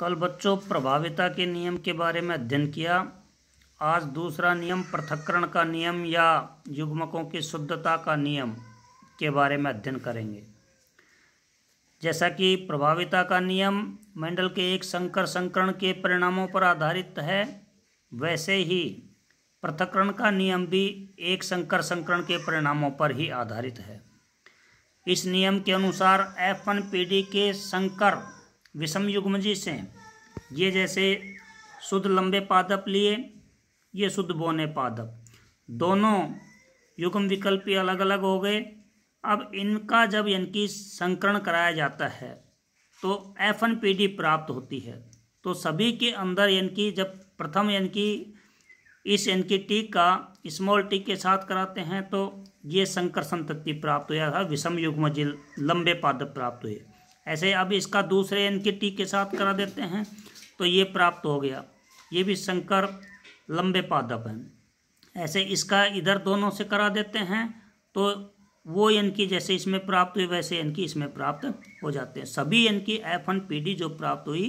कल बच्चों प्रभाविता के नियम के बारे में अध्ययन किया आज दूसरा नियम पृथक्करण का नियम या युग्मकों की शुद्धता का नियम के बारे में अध्ययन करेंगे जैसा कि प्रभाविता का नियम मंडल के एक संकर संकरण के परिणामों पर आधारित है वैसे ही पृथक्करण का नियम भी एक संकर संकरण के परिणामों पर ही आधारित है इस नियम के अनुसार एफ वन पी डी के संकर विषम जी से ये जैसे शुद्ध लंबे पादप लिए ये शुद्ध बोने पादप दोनों युग्म विकल्पी अलग अलग हो गए अब इनका जब इनकी संकरण कराया जाता है तो एफ एन पी डी प्राप्त होती है तो सभी के अंदर इनकी जब प्रथम इनकी इस इनकी टी का स्मॉल टी के साथ कराते हैं तो ये संकर संतति प्राप्त हुआ था विषम युग्म लंबे पादप प्राप्त हुए ऐसे अब इसका दूसरे एन के टी के साथ करा देते हैं तो ये प्राप्त हो गया ये भी संकर लंबे पादप हैं ऐसे इसका इधर दोनों से करा देते हैं तो वो एन की जैसे इसमें प्राप्त हुई वैसे एन की इसमें प्राप्त हो जाते हैं सभी एन की एफ एन पी डी जो प्राप्त हुई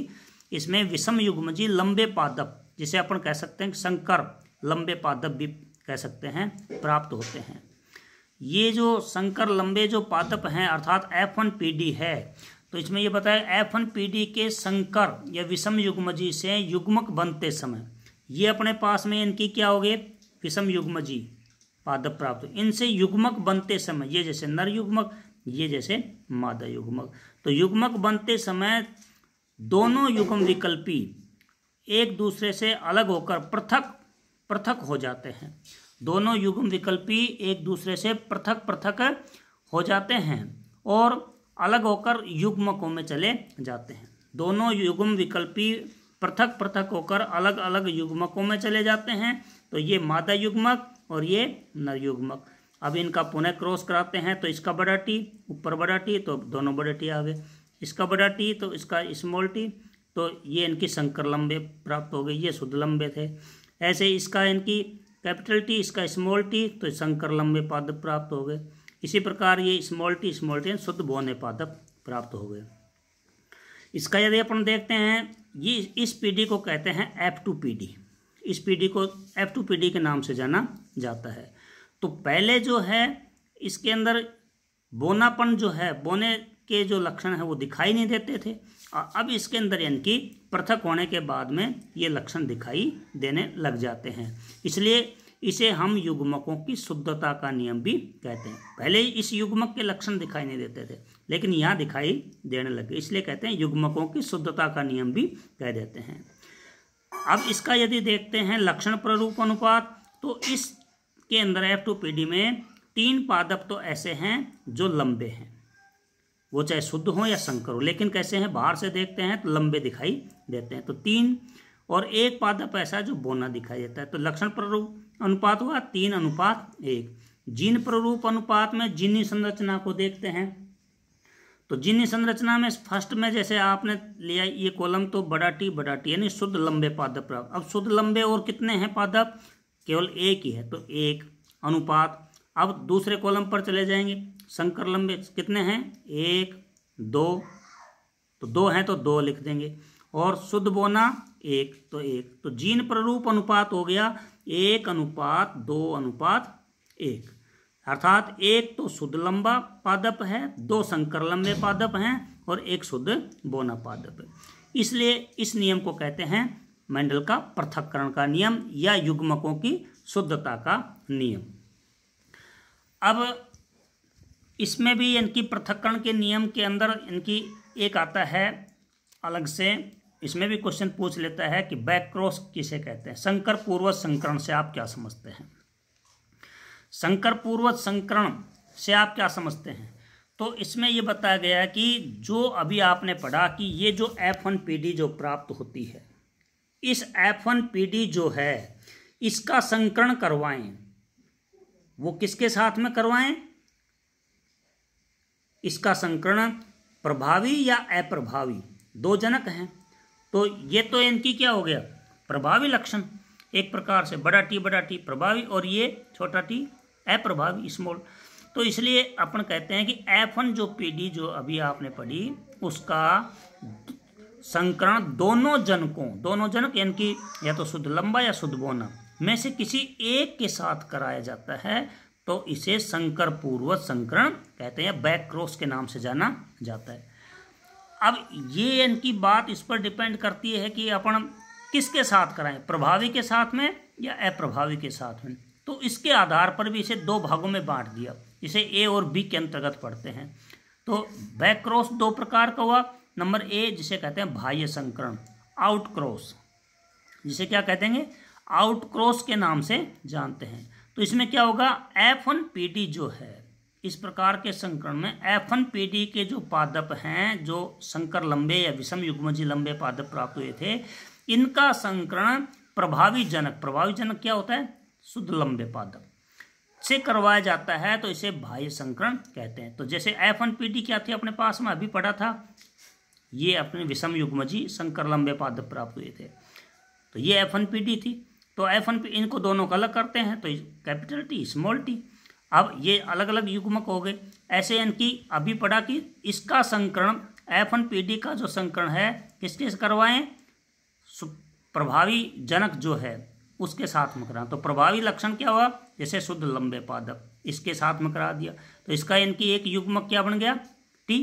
इसमें विषम युग्म जी लंबे पादप जिसे अपन कह सकते हैं संकर लंबे पादप भी कह सकते हैं प्राप्त होते हैं ये जो संकर लंबे जो पादप हैं अर्थात एफ वन पी डी है तो इसमें यह बताया एफ एन पी डी के संकर या विषम युग्म जी से युग्मक बनते समय ये अपने पास में इनकी क्या हो गए विषम युग्मजी पादप प्राप्त इनसे युग्मक बनते समय ये जैसे नर युग्मक ये जैसे मादा युग्मक तो युग्मक बनते समय दोनों युग्म विकल्पी एक दूसरे से अलग होकर पृथक पृथक हो जाते हैं दोनों युग्म विकल्पी एक दूसरे से पृथक पृथक हो जाते हैं और अलग होकर युग्मकों में चले जाते हैं दोनों युग्म विकल्पी पृथक पृथक होकर अलग अलग युग्मकों में चले जाते हैं तो ये मादा युग्मक और ये नर युग्मक अब इनका पुनः क्रॉस कराते हैं तो इसका बड़ा टी ऊपर बड़ा टी तो दोनों बड़े टी आ गए इसका बड़ा टी तो इसका स्मॉल टी तो ये इनकी संकर लंबे प्राप्त हो गए ये शुद्ध लंबे थे ऐसे इसका इनकी कैपिटल टी इसका स्मॉल टी तो संकर लंबे पद प्राप्त हो गए इसी प्रकार ये स्मॉल टी स्मॉल टी शुद्ध बोने पादप प्राप्त हो गए इसका यदि अपन देखते हैं ये इस पीढ़ी को कहते हैं एफ टू पीढ़ी इस पीढ़ी को एफ टू पीढ़ी के नाम से जाना जाता है तो पहले जो है इसके अंदर बोनापन जो है बोने के जो लक्षण है वो दिखाई नहीं देते थे और अब इसके अंदर यानी कि पृथक होने के बाद में ये लक्षण दिखाई देने लग जाते हैं इसलिए इसे हम युग्मकों की शुद्धता का नियम भी कहते हैं पहले इस युग्मक के लक्षण दिखाई नहीं देते थे लेकिन यहाँ दिखाई देने लगे इसलिए कहते हैं युग्मकों की शुद्धता का नियम भी कह देते हैं अब इसका यदि देखते हैं लक्षण प्ररूप अनुपात तो इस के अंदर एफ टू पी डी में तीन पादप तो ऐसे हैं जो लंबे हैं वो चाहे शुद्ध हो या संकर हो लेकिन कैसे हैं बाहर से देखते हैं तो लंबे दिखाई देते हैं तो तीन और एक पादप ऐसा है जो बोना दिखाई देता है तो लक्षण प्ररूप अनुपात हुआ तीन अनुपात एक जीन प्ररूप अनुपात में जिन्नी संरचना को देखते हैं तो जिनी संरचना में फर्स्ट में जैसे आपने लिया ये कॉलम तो बड़ा टी बड़ा टी यानी शुद्ध लंबे पादप प्राप्त अब शुद्ध लंबे और कितने हैं पादप केवल एक ही है तो एक अनुपात अब दूसरे कॉलम पर चले जाएंगे संकर लंबे कितने हैं एक दो तो दो हैं तो दो लिख देंगे और शुद्ध बोना एक तो एक तो जीन प्ररूप अनुपात हो गया एक अनुपात दो अनुपात एक अर्थात एक तो शुद्ध लंबा पादप है दो संकर लंबे पादप हैं और एक शुद्ध बोना पादप है इसलिए इस नियम को कहते हैं मंडल का पृथककरण का नियम या युग्मकों की शुद्धता का नियम अब इसमें भी इनकी पृथककरण के नियम के अंदर इनकी एक आता है अलग से इसमें भी क्वेश्चन पूछ लेता है कि क्रॉस किसे कहते हैं संकर पूर्वज संकरण से आप क्या समझते हैं संकर पूर्वज संकरण से आप क्या समझते हैं तो इसमें ये बताया गया कि जो अभी आपने पढ़ा कि ये जो एफ वन पी जो प्राप्त होती है इस एफ वन पी जो है इसका संकरण करवाएं वो किसके साथ में करवाएं इसका संकरण प्रभावी या अप्रभावी दो जनक हैं तो ये तो इनकी क्या हो गया प्रभावी लक्षण एक प्रकार से बड़ा टी बड़ा टी प्रभावी और ये छोटा टी अप्रभावी स्मॉल तो इसलिए अपन कहते हैं कि एफन जो पीडी जो अभी आपने पढ़ी उसका संकरण दोनों जनकों दोनों जनक यानी कि या तो शुद्ध लंबा या शुद्ध बोना में से किसी एक के साथ कराया जाता है तो इसे संकर पूर्व संकरण कहते हैं बैक क्रॉस के नाम से जाना जाता है अब ये इनकी बात इस पर डिपेंड करती है कि अपन किसके साथ कराएं प्रभावी के साथ में या अप्रभावी के साथ में तो इसके आधार पर भी इसे दो भागों में बांट दिया इसे ए और बी के अंतर्गत पढ़ते हैं तो बैक क्रॉस दो प्रकार का हुआ नंबर ए जिसे कहते हैं बाह्य संकरण आउट क्रॉस जिसे क्या कहते हैं आउट क्रॉस के नाम से जानते हैं तो इसमें क्या होगा एफ वन पी टी जो है इस प्रकार के संकरण में एफन पीडी के जो पादप हैं जो संकर लंबे या विषम युग्मजी लंबे पादप प्राप्त हुए थे इनका संकरण प्रभावी जनक प्रभावी जनक क्या होता है शुद्ध लंबे पादप से करवाया जाता है तो इसे बाह्य संकरण कहते हैं तो जैसे एफ एन पी क्या थी अपने पास में अभी पढ़ा था ये अपने विषम युग्मजी संकर लंबे पादप प्राप्त हुए थे तो ये एफ एन पी थी तो एफ एन पी इनको दोनों को अलग करते हैं तो कैपिटल टी स्मॉल टी अब ये अलग अलग युग्मक हो गए ऐसे इनकी अभी पढ़ा कि इसका संकरण एफ एन पी डी का जो संकरण है किसके से करवाएं प्रभावी जनक जो है उसके साथ में करा तो प्रभावी लक्षण क्या हुआ जैसे शुद्ध लंबे पादप इसके साथ में करा दिया तो इसका इनकी एक युग्मक क्या बन गया टी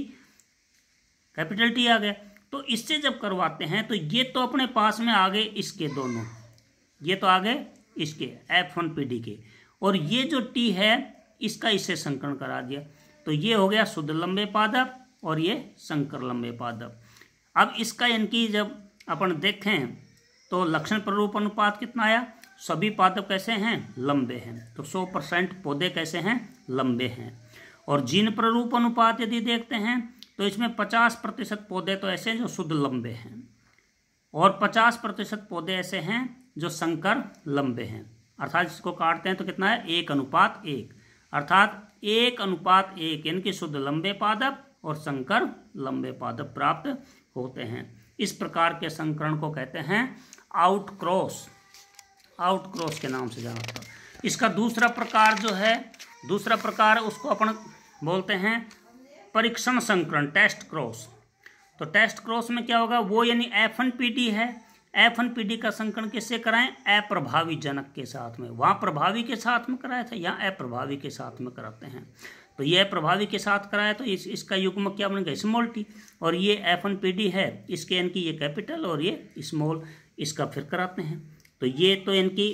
कैपिटल टी आ गया तो इससे जब करवाते हैं तो ये तो अपने पास में आ गए इसके दोनों ये तो आ गए इसके एफ वन पी डी के और ये जो टी है इसका इसे संकरण करा दिया तो ये हो गया शुद्ध लंबे पादप और ये संकर लंबे पादप अब इसका इनकी जब अपन देखें तो लक्षण प्ररूप अनुपात कितना आया सभी पादप कैसे हैं लंबे हैं तो 100 परसेंट पौधे कैसे हैं लंबे हैं और जीन प्ररूप अनुपात यदि देखते हैं तो इसमें 50 प्रतिशत पौधे तो ऐसे हैं जो शुद्ध लंबे हैं और 50 प्रतिशत पौधे ऐसे हैं जो संकर लंबे हैं अर्थात जिसको काटते हैं तो कितना है एक अनुपात एक अर्थात एक अनुपात एक यानी कि शुद्ध लंबे पादप और संकर लंबे पादप प्राप्त होते हैं इस प्रकार के संकरण को कहते हैं आउटक्रॉस आउटक्रॉस के नाम से जाना जाता है इसका दूसरा प्रकार जो है दूसरा प्रकार उसको अपन बोलते हैं परीक्षण संकरण टेस्ट क्रॉस तो टेस्ट क्रॉस में क्या होगा वो यानी एफ एन पी टी है एफ एन पी डी का संकरण किससे कराएं अप्रभावी जनक के साथ में वहाँ प्रभावी के साथ में कराया था यहाँ अप्रभावी के साथ में कराते हैं तो ये प्रभावी के साथ कराया तो इस इसका युग्म क्या बनेगा स्मॉल टी और ये एफ एन पी डी है इसके इनकी ये कैपिटल और ये स्मॉल इसका फिर कराते हैं तो ये तो इनकी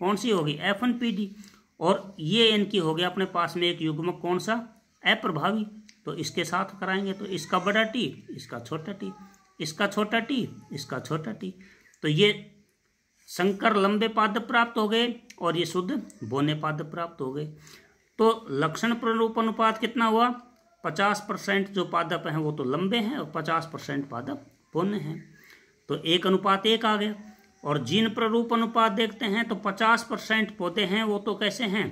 कौन सी होगी एफ एन पी डी और ये इनकी हो गया अपने पास में एक युग्म कौन सा अप्रभावी तो इसके साथ कराएंगे तो इसका बड़ा टी इसका छोटा टी इसका छोटा टी इसका छोटा टी तो ये शंकर लंबे पाद प्राप्त हो गए और ये शुद्ध बोने पाद प्राप्त हो गए तो लक्षण प्ररूप अनुपात कितना हुआ पचास परसेंट जो पादप हैं वो तो लंबे हैं और पचास परसेंट पादप बोने हैं तो एक अनुपात एक आ गया और जीन प्ररूप अनुपात देखते हैं तो पचास परसेंट पौधे हैं वो तो कैसे हैं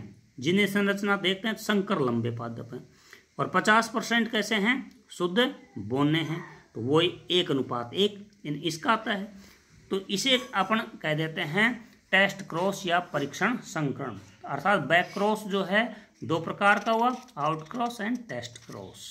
जिन्हें संरचना देखते हैं संकर तो लंबे पादप हैं और पचास परसेंट कैसे हैं शुद्ध बोने हैं तो वो एक अनुपात एक इसका आता है तो इसे अपन कह देते हैं टेस्ट क्रॉस या परीक्षण संकरण अर्थात बैक क्रॉस जो है दो प्रकार का हुआ out cross and test cross